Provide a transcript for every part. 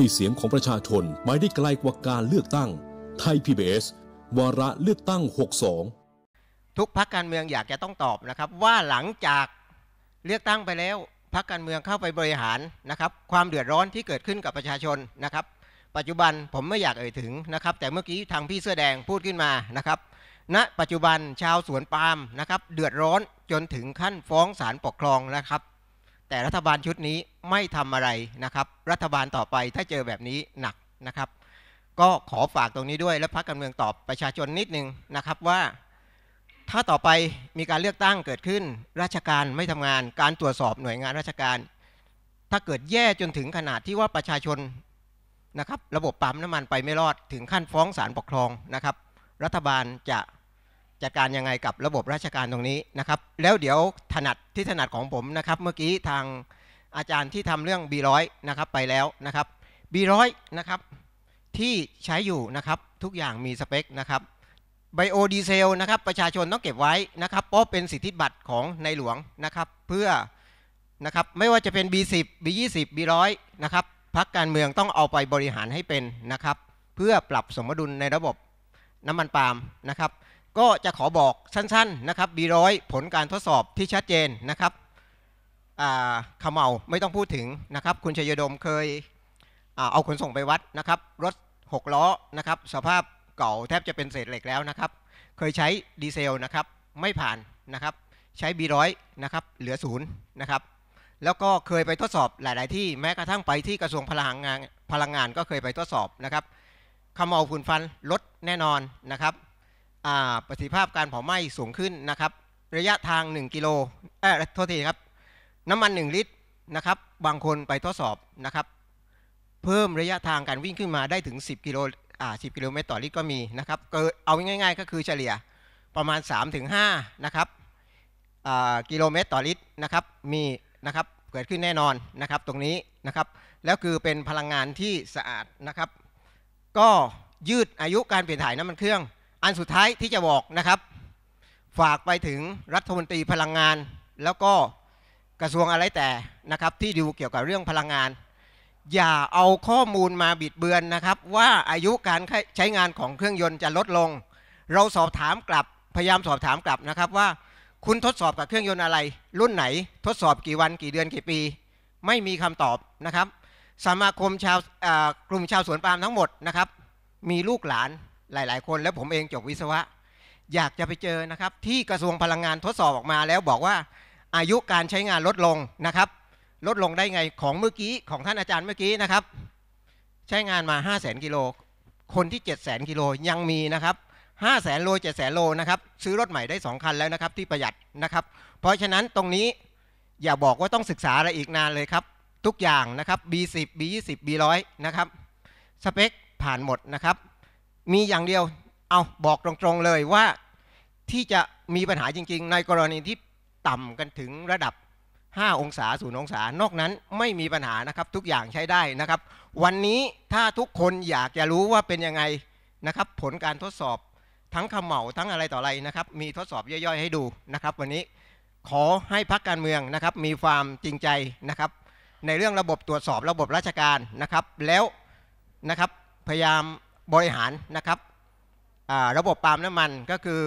ให้เสียงของประชาชน ไม่ได้ไกลกว่าการเลือกตั้งไทยพีีบเอสวาระเลือกตั้ง 62 ทุกพักการเมืองอยากจะต้องตอบนะครับ ว่าหลังจากเลือกตั้งไปแล้วพักการเมืองเข้าไปบริหารนะครับ ความเดือดร้อนที่เกิดขึ้นกับประชาชนนะครับ ปัจจุบันผมไม่อยากเอ่ยถึงนะครับ แต่เมื่อกี้ทางพี่เสื้อแดงพูดขึ้นมานะครับณนะปัจจุบันชาวสวนปาล์มนะครับ เดือดร้อนจนถึงขั้นฟ้องศาลปกครองนะครับแต่รัฐบาลชุดนี้ไม่ทำอะไรนะครับ รัฐบาลต่อไปถ้าเจอแบบนี้หนักนะครับ ก็ขอฝากตรงนี้ด้วยและพักการเมืองตอบประชาชนนิดนึงนะครับว่า ถ้าต่อไปมีการเลือกตั้งเกิดขึ้น ราชการไม่ทำงานการตรวจสอบหน่วยงานราชการ ถ้าเกิดแย่จนถึงขนาดที่ว่าประชาชนนะครับ ระบบปั๊มน้ำมันไปไม่รอดถึงขั้นฟ้องศาลปกครองนะครับ รัฐบาลจะจัดการยังไงกับระบบราชการตรงนี้นะครับ แล้วเดี๋ยวถนัดที่ถนัดของผมนะครับ เมื่อกี้ทางอาจารย์ที่ทำเรื่อง B100 นะครับไปแล้วนะครับ B100 นะครับ ที่ใช้อยู่นะครับ ทุกอย่างมีสเปคนะครับ ไบโอดีเซลนะครับ ประชาชนต้องเก็บไว้นะครับ เพราะเป็นสิทธิบัตรของในหลวงนะครับเพื่อนะครับไม่ว่าจะเป็น B10 B20 B100 นะครับพักการเมืองต้องเอาไปบริหารให้เป็นนะครับ เพื่อปรับสมดุลในระบบน้ำมันปาล์มนะครับก็จะขอบอกสั้นๆ นะครับบีร้อย ผลการทดสอบที่ชัดเจนนะครับขมเมาไม่ต้องพูดถึงนะครับ คุณชัยดมเคยเอาขนส่งไปวัดนะครับ รถ 6 ล้อนะครับสภาพเก่าแทบจะเป็นเศษเหล็กแล้วนะครับ เคยใช้ดีเซลนะครับ ไม่ผ่านนะครับใช้บีร้อยนะครับ เหลือศูนย์นะครับแล้วก็เคยไปทดสอบหลาย ๆ ที่แม้กระทั่งไปที่กระทรวงพลังงานพลังงานก็เคยไปทดสอบนะครับขมเอาฝุ่นฟันลดแน่นอนนะครับประสิทธิภาพการเผาไหม้สูงขึ้นนะครับ ระยะทาง1กิโลเออโทษทีครับน้ำมัน 1 ลิตรนะครับบางคนไปทดสอบนะครับเพิ่มระยะทางการวิ่งขึ้นมาได้ถึง 10 กิโลอ่า10กิโลเมตรต่อลิตรก็มีนะครับเกิดเอาง่ายๆ ก็คือเฉลี่ย ประมาณ3-5นะครับกิโลเมตรต่อลิตรนะครับมีนะครับเกิดขึ้นแน่นอนนะครับตรงนี้นะครับแล้วคือเป็นพลังงานที่สะอาดนะครับก็ยืดอายุการเปลี่ยนถ่ายน้ำมันเครื่องอันสุดท้ายที่จะบอกนะครับ ฝากไปถึงรัฐมนตรีพลังงาน แล้วก็กระทรวงอะไรแต่นะครับ ที่ดูเกี่ยวกับเรื่องพลังงาน อย่าเอาข้อมูลมาบิดเบือนนะครับ ว่าอายุการใช้งานของเครื่องยนต์จะลดลง เราสอบถามกลับพยายามสอบถามกลับนะครับ ว่าคุณทดสอบกับเครื่องยนต์อะไร รุ่นไหนทดสอบกี่วันกี่เดือนกี่ปี ไม่มีคำตอบนะครับสมาคมชาวกลุ่มชาวสวนปาล์มทั้งหมดนะครับ มีลูกหลานหลายๆ คนและผมเองจบวิศวะ อยากจะไปเจอนะครับ ที่กระทรวงพลังงานทดสอบออกมาแล้วบอกว่า อายุการใช้งานลดลงนะครับ ลดลงได้ไงของเมื่อกี้ของท่านอาจารย์เมื่อกี้นะครับ ใช้งานมา 5 0 0 0 0 0กิโล คนที่ 7 0 0 0 0กิโลยังมีนะครับห้าแสนโลเจ็ดแสนโลนะครับ ซื้อรถใหม่ได้ 2คันแล้วนะครับที่ประหยัดนะครับ เพราะฉะนั้นตรงนี้อย่าบอกว่าต้องศึกษาอะไรอีกนานเลยครับ ทุกอย่างนะครับ B10 B20 B100 นะครับสเปคผ่านหมดนะครับมีอย่างเดียว เอาบอกตรงๆเลยว่าที่จะมีปัญหาจริงๆ ในกรณีที่ต่ำกันถึงระดับ 5 องศาศูนย์องศา นอกนั้นไม่มีปัญหานะครับทุกอย่างใช้ได้นะครับ วันนี้ถ้าทุกคนอยากจะรู้ว่าเป็นยังไงนะครับผลการทดสอบทั้งขมเหลาทั้งอะไรต่ออะไรนะครับมีทดสอบย่อยๆ ให้ดูนะครับวันนี้ขอให้พักการเมืองนะครับ มีความจริงใจนะครับ ในเรื่องระบบตรวจสอบระบบราชการนะครับ แล้วนะครับพยายามบริหารนะครับระบบปาล์มน้ำมันก็คือ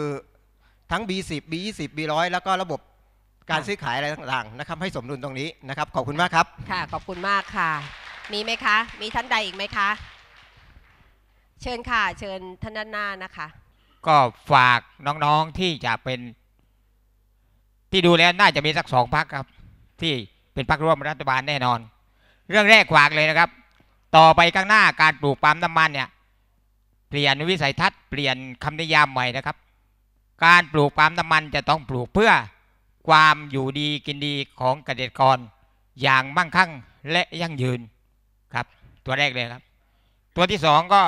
ทั้ง B10 B20 B100 แล้วก็ระบบการซื้อขายอะไรต่างๆนะครับ ให้สมดุลตรงนี้นะครับ ขอบคุณมากครับ ค่ะขอบคุณมากค่ะ มีไหมคะ มีท่านใดอีกไหมคะ เชิญค่ะ เชิญท่านด้านหน้านะคะ ก็ฝากน้องๆที่จะเป็นที่ดูแล้วน่าจะมีสักสองพักครับ ที่เป็นพักร่วมรัฐบาลแน่นอน เรื่องแรกฝากเลยนะครับ ต่อไปข้างหน้าการปลูกปั๊มน้ำมันเนี่ยเปลี่ยนวิสัยทัศน์เปลี่ยนคำนิยามใหม่นะครับ การปลูกปาล์มน้ำมันจะต้องปลูกเพื่อความอยู่ดีกินดีของเกษตรกรอย่างมั่งคั่งและยั่งยืนครับ ตัวแรกเลยครับ ตัวที่สองก็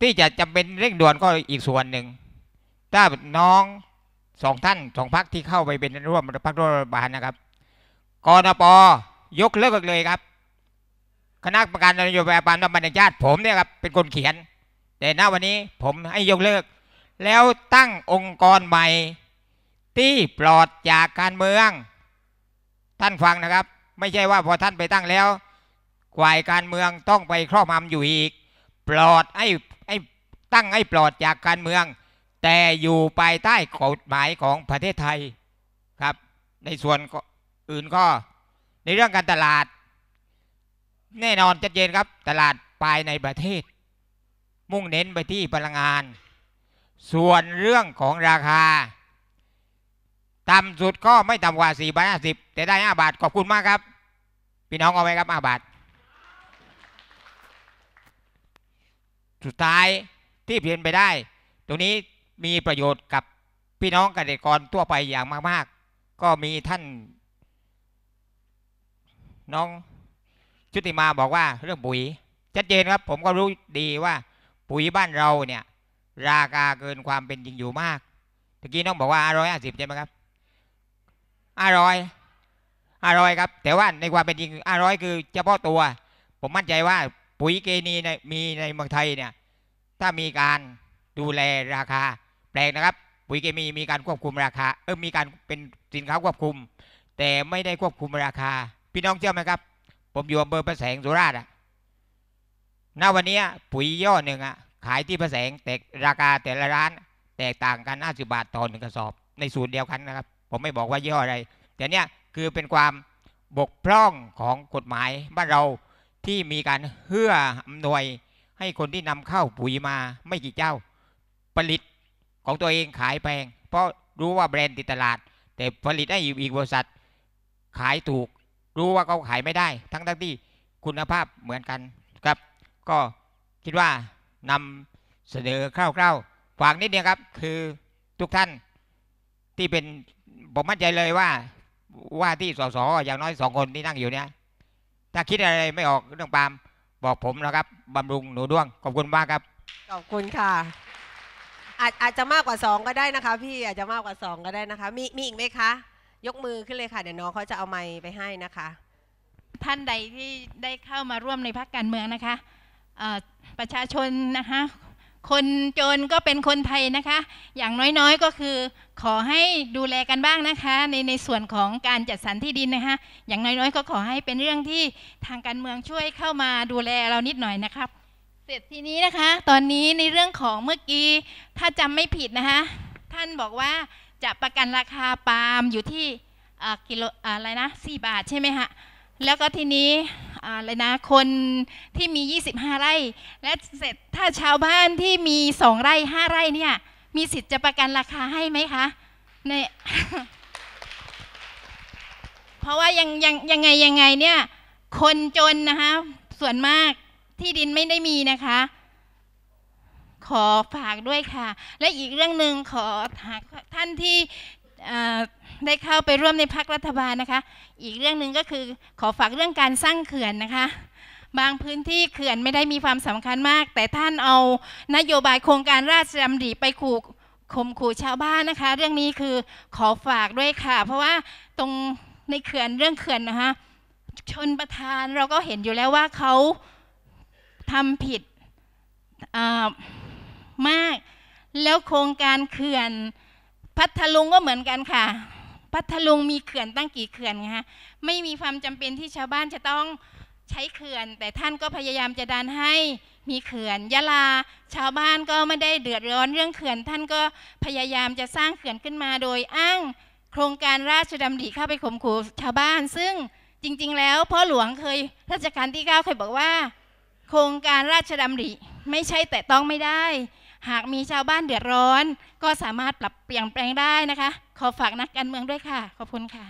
ที่จะจำเป็นเร่งด่วนก็อีกส่วนหนึ่งถ้าน้องสองท่านสองพักที่เข้าไปเป็นร่วมพักร่วมรัฐบาลนะครับกรนปยกเลิกเลยครับคณะกรรมการนโยบายปานธรรมนแหงชาติผมเนี่ยครับเป็นคนเขียน แต่ณวันนี้ผมให้ยกเลิก แล้วตั้งองค์กรใหม่ ที่ปลอดจากการเมืองท่านฟังนะครับ ไม่ใช่ว่าพอท่านไปตั้งแล้วกวายการเมืองต้องไปครอบงำอยู่อีก ปลอดให้ให้ตั้งให้ปลอดจากการเมือง แต่อยู่ภายใต้กฎหมายของประเทศไทยครับ ในส่วนอื่นก็ในเรื่องการตลาดแน่นอนชัดเจนครับตลาดภายในประเทศ มุ่งเน้นไปที่พลังงาน ส่วนเรื่องของราคา ต่ำสุดก็ไม่ต่ำกว่า4บาท50แต่ได้ 5 บาท ขอบคุณมากครับ พี่น้องเอาไว้ครับ5บาท สุดท้ายที่เพียนไปได้ ตรงนี้มีประโยชน์กับพี่น้องเกษตรกรทั่วไปอย่างมาก ๆ ก็มีท่านน้องชุติมาบอกว่าเรื่องปุ๋ยชัดเจนครับผมก็รู้ดีว่า ปุ๋ยบ้านเราเนี่ยราคาเกินความเป็นจริงอยู่มากตะกี้น้องบอกว่าอร่อยห้าสิบใช่ไหมครับอร่อยอร่อยครับแต่ว่าในความเป็นจริงอร่อยคือเฉพาะตัว ผมมั่นใจว่าปุ๋ยเกนีในมีในเมืองไทยเนี่ยถ้ามีการดูแลราคาแปลกนะครับ ปุ๋ยเคมีมีการควบคุมราคาเออมีการเป็นสินค้าควบคุม แต่ไม่ได้ควบคุมราคา พี่น้องเชื่อไหมครับผมอยู่อำเภอพระแสงสุราษฎร์นะณ วันนี้ปุ๋ยย่อหนึ่งอ่ะขายที่พระแสงแต่ราคาแต่ละร้านแตกต่างกันห้าสิบาทต่อหนึ่งกระสอบ ในสูตรเดียวกันนะครับ ผมไม่บอกว่าย่ออะไร แต่เนี้ยคือเป็นความบกพร่องของกฎหมาย บ้านเราที่มีการเพื่ออำนวยให้คนที่นำเข้าปุ๋ยมาไม่กี่เจ้า ผลิตของตัวเองขายแพง เพราะรู้ว่าแบรนด์ติดตลาด แต่ผลิตให้อีกบริษัทขายถูกรู้ว่าเขาขายไม่ได้ ทั้งทั้งที่คุณภาพเหมือนกันครับ ก็คิดว่านำเสนอคร่าวๆฝากนิดเดียวครับ คือทุกท่านที่เป็นผมมั่นใจเลยว่า ว่าที่สสอย่างน้อยสองคนที่นั่งอยู่เนี้ยถ้าคิดอะไรไม่ออกเรื่องปามบอกผมนะครับบำรุงหนูด้วงขอบคุณมากครับขอบคุณค่ะอาอาจจะมากกว่าสองก็ได้นะคะพี่อาจจะมากกว่าสองก็ได้นะคะมีมีอีกไหมคะยกมือขึ้นเลยค่ะเดี๋ยวน้องเขาจะเอาไม้ไปให้นะคะ ท่านใดที่ได้เข้ามาร่วมในพักการเมืองนะคะประชาชนนะคะคนจนก็เป็นคนไทยนะคะ อย่างน้อยๆก็คือ ขอให้ดูแลกันบ้างนะคะ ในในส่วนของการจัดสรรที่ดินนะคะอย่างน้อย ๆ ก็ขอให้เป็นเรื่องที่ทางการเมืองช่วยเข้ามาดูแลเรานิดหน่อยนะครับ เสร็จทีนี้นะคะตอนนี้ในเรื่องของเมื่อกี้ ถ้าจำไม่ผิดนะคะท่านบอกว่าจะประกันราคาปาล์มอยู่ที่กิโลอะไรนะสี่บาทใช่ไหมฮะแล้วก็ทีนี้อะไรนะคนที่มี 25 ไร่ และเสร็จถ้าชาวบ้านที่มี2ไร่ 5 ไร่เนี่ย มีสิทธิ์จะประกันราคาให้ไหมคะเนเพราะว่ายังยังยังไงยังไงเนี่ยคนจนนะคะ ส่วนมากที่ดินไม่ได้มีนะคะขอฝากด้วยค่ะ และอีกเรื่องหนึ่งขอหากท่านที่ได้เข้าไปร่วมในพักรัฐบาลนะคะ อีกเรื่องหนึ่งก็คือขอฝากเรื่องการสร้างเขื่อนนะคะ บางพื้นที่เขื่อนไม่ได้มีความสำคัญมาก แต่ท่านเอานโยบายโครงการราชดำริไปขู่ข่มขู่ชาวบ้านนะคะ เรื่องนี้คือขอฝากด้วยค่ะ เพราะว่าตรงในเขื่อนเรื่องเขื่อนนะคะชนประธานเราก็เห็นอยู่แล้วว่าเขาทำผิดอ่ามากแล้วโครงการเขื่อน พัทลุงก็เหมือนกันค่ะ พัทลุงมีเขื่อนตั้งกี่เขื่อนคะไม่มีความจำเป็นที่ชาวบ้านจะต้องใช้เขื่อน แต่ท่านก็พยายามจะดันให้มีเขื่อนยะลา ชาวบ้านก็ไม่ได้เดือดร้อนเรื่องเขื่อน ท่านก็พยายามจะสร้างเขื่อนขึ้นมาโดยอ้างโครงการราชดำริเข้าไปข่มขู่ชาวบ้าน ซึ่งจริง ๆ แล้วพ่อหลวงเคยรัชกาลที่ 9 เคยบอกว่า โครงการราชดำริไม่ใช่แต่ต้องไม่ได้หากมีชาวบ้านเดือดร้อน ก็สามารถปรับเปลี่ยนแปลงได้นะคะ ขอฝากนักการเมืองด้วยค่ะ ขอบคุณค่ะ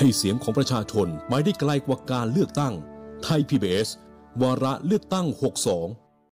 ให้เสียงของประชาชนไปได้ไกลกว่าการเลือกตั้งไทย PBS วาระเลือกตั้ง 62